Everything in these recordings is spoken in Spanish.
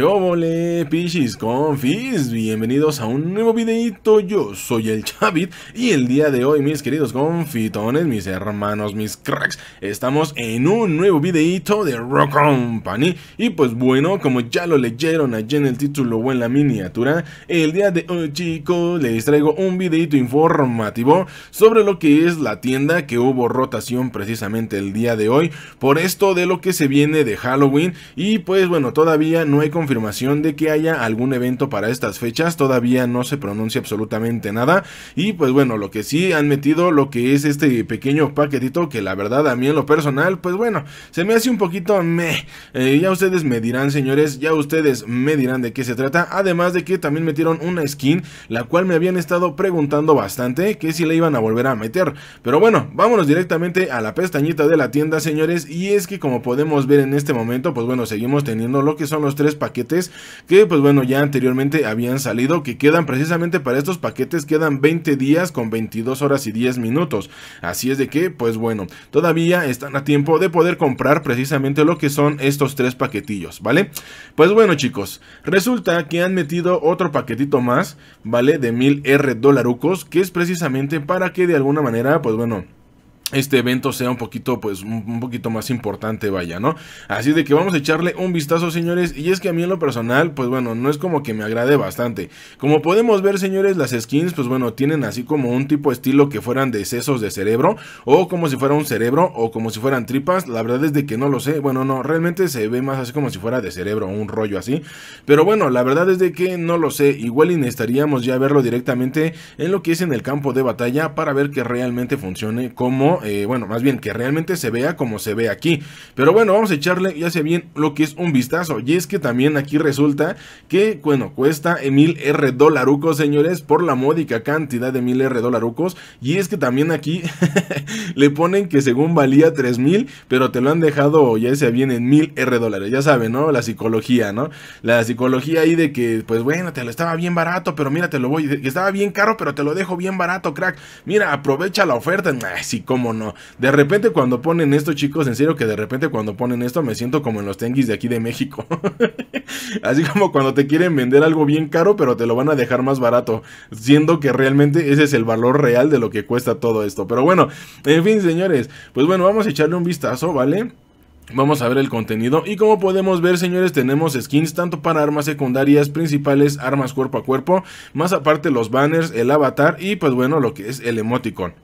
volé, pichis confis! Bienvenidos a un nuevo videito, yo soy el Chavit y el día de hoy, mis queridos confitones, mis hermanos, mis cracks, estamos en un nuevo videito de Rock Company y pues bueno, como ya lo leyeron allí en el título o en la miniatura, el día de hoy, chicos, les traigo un videito informativo sobre lo que es la tienda que hubo rotación precisamente el día de hoy por esto de lo que se viene de Halloween y pues bueno, todavía no he hay confirmación de que haya algún evento para estas fechas, todavía no se pronuncia absolutamente nada y pues bueno, lo que sí han metido lo que es este pequeño paquetito que la verdad a mí en lo personal, pues bueno, se me hace un poquito meh, eh, ya ustedes me dirán señores, ya ustedes me dirán de qué se trata, además de que también metieron una skin, la cual me habían estado preguntando bastante que si la iban a volver a meter, pero bueno, vámonos directamente a la pestañita de la tienda señores y es que como podemos ver en este momento, pues bueno, seguimos teniendo lo que son los tres paquetitos paquetes que pues bueno ya anteriormente habían salido, que quedan precisamente para estos paquetes, quedan 20 días con 22 horas y 10 minutos. Así es de que pues bueno, todavía están a tiempo de poder comprar precisamente lo que son estos tres paquetillos, ¿vale? Pues bueno chicos, resulta que han metido otro paquetito más, ¿vale? De 1000 R dolarucos, que es precisamente para que de alguna manera pues bueno, este evento sea un poquito, pues, un poquito más importante, vaya, ¿no? Así de que vamos a echarle un vistazo, señores. Y es que a mí en lo personal, pues bueno, no es como que me agrade bastante. Como podemos ver, señores, las skins, pues bueno, tienen así como un tipo de estilo que fueran de sesos de cerebro, o como si fuera un cerebro, o como si fueran tripas. La verdad es de que no lo sé. Bueno, no, realmente se ve más así como si fuera de cerebro, un rollo así. Pero bueno, la verdad es de que no lo sé. Igual y necesitaríamos ya verlo directamente en lo que es en el campo de batalla para ver que realmente funcione como eh, bueno, más bien que realmente se vea como se ve aquí. Pero bueno, vamos a echarle, ya se bien, lo que es un vistazo. Y es que también aquí resulta que, bueno, cuesta mil R dolarucos, señores, por la módica cantidad de mil R dolarucos. Y es que también aquí le ponen que según valía 3000, pero te lo han dejado, ya se bien, en mil R dólares. Ya saben, ¿no? La psicología, ¿no? La psicología ahí de que, pues bueno, te lo estaba bien barato, pero mira, te lo voy. que Estaba bien caro, pero te lo dejo bien barato, crack. Mira, aprovecha la oferta. si como de repente cuando ponen esto, chicos, en serio que de repente cuando ponen esto me siento como en los tenguis de aquí de México. Así como cuando te quieren vender algo bien caro, pero te lo van a dejar más barato, siendo que realmente ese es el valor real de lo que cuesta todo esto. Pero bueno, en fin, señores, pues bueno, vamos a echarle un vistazo, ¿vale? Vamos a ver el contenido y como podemos ver señores tenemos skins tanto para armas secundarias, principales, armas cuerpo a cuerpo, más aparte los banners, el avatar y pues bueno lo que es el emoticon.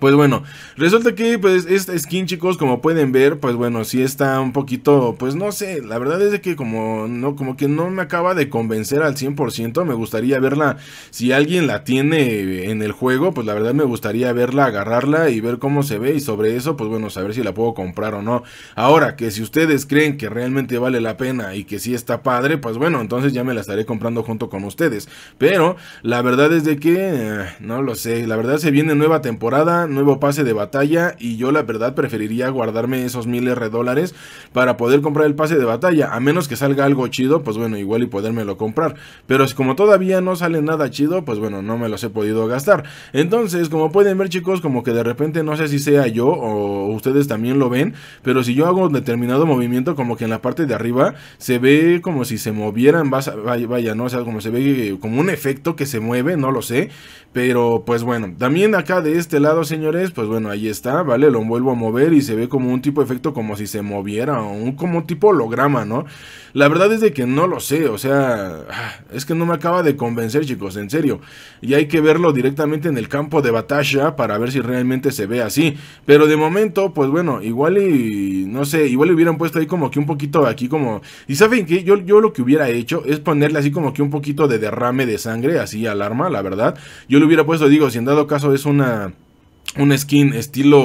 Pues bueno, resulta que pues esta skin chicos como pueden ver pues bueno si está un poquito pues no sé la verdad es que como no como que no me acaba de convencer al 100% me gustaría verla si alguien la tiene en el juego pues la verdad me gustaría verla agarrarla y ver cómo se ve y sobre eso pues bueno saber si la puedo comprar o no ahora que si ustedes creen que realmente vale la pena y que sí está padre pues bueno entonces ya me la estaré comprando junto con ustedes pero la verdad es de que eh, no lo sé la verdad se viene nueva temporada nuevo pase de batalla y yo la verdad preferiría guardarme esos miles de dólares para poder comprar el pase de batalla, a menos que salga algo chido, pues bueno, igual y podérmelo comprar, pero como todavía no sale nada chido, pues bueno, no me los he podido gastar. Entonces, como pueden ver chicos, como que de repente no sé si sea yo o ustedes también lo ven, pero si yo hago un determinado movimiento, como que en la parte de arriba se ve como si se movieran, vaya, vaya ¿no? sea, como se ve como un efecto que se mueve, no lo sé, pero pues bueno, también acá de este lado señores, pues bueno, ahí está, ¿vale? Lo vuelvo a mover y se ve como un tipo de efecto como si se moviera o un, como tipo holograma, ¿no? La verdad es de que no lo sé, o sea, ah, es que no me acaba de convencer, chicos, en serio. Y hay que verlo directamente en el campo de batalla para ver si realmente se ve así. Pero de momento, pues bueno, igual y, no sé, igual le hubieran puesto ahí como que un poquito aquí como... Y saben que yo, yo lo que hubiera hecho es ponerle así como que un poquito de derrame de sangre, así alarma la verdad. Yo le hubiera puesto, digo, si en dado caso es una un skin estilo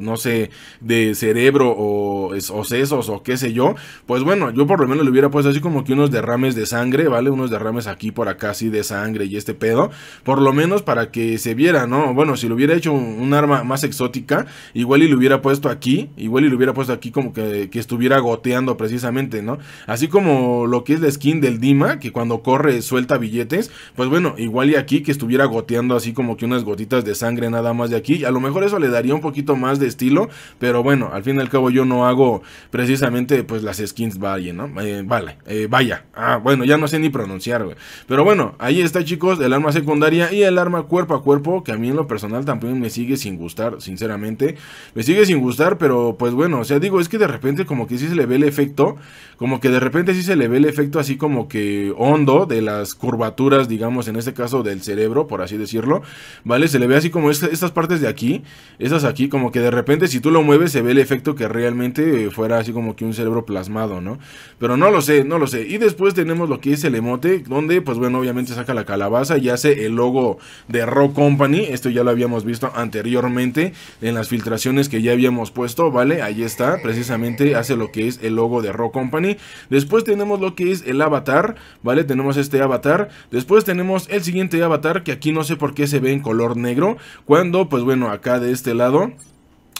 no sé, de cerebro o, o, sesos o qué sé yo, pues bueno, yo por lo menos le hubiera puesto así como que unos derrames de sangre, ¿vale? Unos derrames aquí por acá así de sangre y este pedo, por lo menos para que se viera, ¿no? Bueno, si lo hubiera hecho un, arma más exótica, igual y lo hubiera puesto aquí, igual y lo hubiera puesto aquí como que, que estuviera goteando precisamente, ¿no? Así como lo que es la skin del Dima, que cuando corre suelta billetes, pues bueno, igual y aquí que estuviera goteando así como que unas gotitas de sangre nada más de aquí, a lo mejor eso le daría un poquito más de estilo, pero bueno, al fin y al cabo yo no hago precisamente pues las skins vaya, ¿no? Eh, vale, eh, vaya. Ah, bueno, ya no sé ni pronunciar, Pero bueno, ahí está chicos, el arma secundaria y el arma cuerpo a cuerpo, que a mí en lo personal también me sigue sin gustar, sinceramente. Me sigue sin gustar, pero pues bueno, o sea, digo, es que de repente como que si se le ve el efecto, como que de repente si se le ve el efecto así como que hondo de las curvaturas, digamos, en este caso del cerebro, por así decirlo, ¿vale? Se le ve así como estas partes de aquí, estas aquí, como que de repente si tú lo mueves se ve el efecto que realmente fuera así como que un cerebro plasmado, ¿no? Pero no lo sé, no lo sé. Y después tenemos lo que es el emote, donde pues bueno, obviamente saca la calabaza y hace el logo de Rock Company. Esto ya lo habíamos visto anteriormente en las filtraciones que ya habíamos puesto, ¿vale? Ahí está, precisamente hace lo que es el logo de Rock Company. Después tenemos lo que es el avatar, ¿vale? Tenemos este avatar. Después tenemos el siguiente avatar que aquí no sé por qué se ve en color negro. Cuando, pues bueno, acá de este lado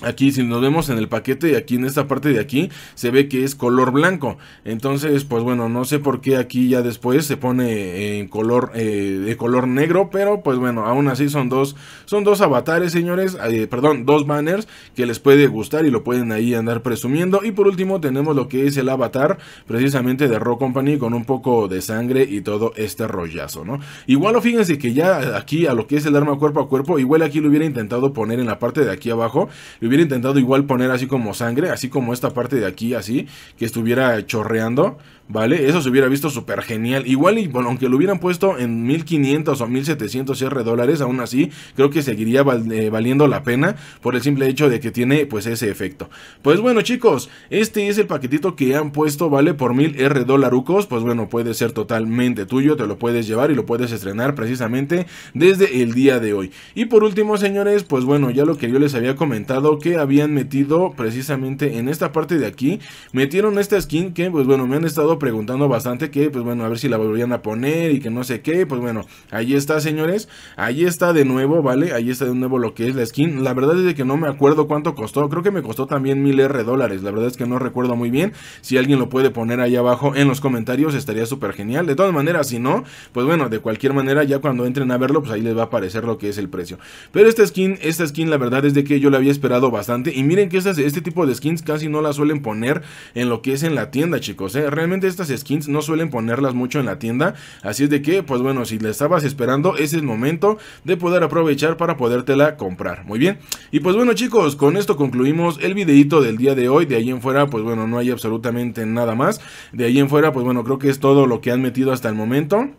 Aquí si nos vemos en el paquete y aquí en esta parte de aquí se ve que es color blanco. Entonces pues bueno no sé por qué aquí ya después se pone en color eh, de color negro. Pero pues bueno aún así son dos son dos avatares señores. Eh, perdón dos banners que les puede gustar y lo pueden ahí andar presumiendo. Y por último tenemos lo que es el avatar precisamente de Rock Company con un poco de sangre y todo este rollazo. ¿no? Igual o fíjense que ya aquí a lo que es el arma cuerpo a cuerpo igual aquí lo hubiera intentado poner en la parte de aquí abajo hubiera intentado igual poner así como sangre, así como esta parte de aquí, así, que estuviera chorreando, ¿vale? Eso se hubiera visto súper genial. Igual, y bueno, aunque lo hubieran puesto en 1500 o 1700 R dólares, aún así, creo que seguiría eh, valiendo la pena por el simple hecho de que tiene, pues, ese efecto. Pues bueno, chicos, este es el paquetito que han puesto, ¿vale? Por 1000 R dolarucos, pues bueno, puede ser totalmente tuyo, te lo puedes llevar y lo puedes estrenar precisamente desde el día de hoy. Y por último, señores, pues bueno, ya lo que yo les había comentado que habían metido precisamente en esta parte de aquí, metieron esta skin que, pues bueno, me han estado preguntando bastante que, pues bueno, a ver si la volvían a poner y que no sé qué. Pues bueno, ahí está, señores. Ahí está de nuevo, ¿vale? Ahí está de nuevo lo que es la skin. La verdad es de que no me acuerdo cuánto costó. Creo que me costó también mil R dólares. La verdad es que no recuerdo muy bien. Si alguien lo puede poner ahí abajo en los comentarios, estaría súper genial. De todas maneras, si no, pues bueno, de cualquier manera, ya cuando entren a verlo, pues ahí les va a aparecer lo que es el precio. Pero esta skin, esta skin, la verdad es de que yo la había esperado bastante. Y miren que este tipo de skins casi no la suelen poner en lo que es en la tienda, chicos. ¿eh? Realmente estas skins no suelen ponerlas mucho en la tienda, así es de que, pues bueno, si la estabas esperando, es el momento de poder aprovechar para podértela comprar. Muy bien, y pues bueno chicos, con esto concluimos el videito del día de hoy. De ahí en fuera, pues bueno, no hay absolutamente nada más. De ahí en fuera, pues bueno, creo que es todo lo que han metido hasta el momento.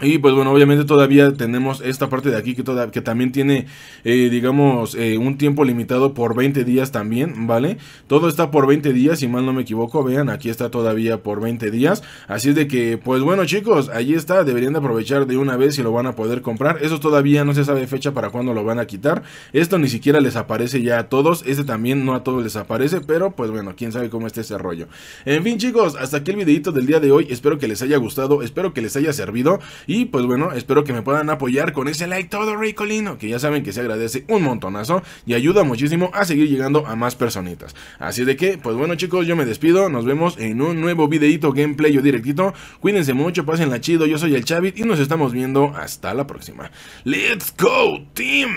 Y pues bueno, obviamente todavía tenemos esta parte de aquí que, toda, que también tiene, eh, digamos, eh, un tiempo limitado por 20 días también, ¿vale? Todo está por 20 días, si mal no me equivoco, vean, aquí está todavía por 20 días. Así es de que, pues bueno chicos, ahí está, deberían de aprovechar de una vez si lo van a poder comprar. Eso todavía no se sabe fecha para cuándo lo van a quitar. Esto ni siquiera les aparece ya a todos, este también no a todos les aparece, pero pues bueno, quién sabe cómo está ese rollo. En fin chicos, hasta aquí el videito del día de hoy, espero que les haya gustado, espero que les haya servido. Y pues bueno, espero que me puedan apoyar con ese like todo ricolino, que ya saben que se agradece un montonazo y ayuda muchísimo a seguir llegando a más personitas. Así de que, pues bueno chicos, yo me despido, nos vemos en un nuevo videito gameplay o directito. Cuídense mucho, la chido, yo soy el Chavit y nos estamos viendo hasta la próxima. ¡Let's go, team!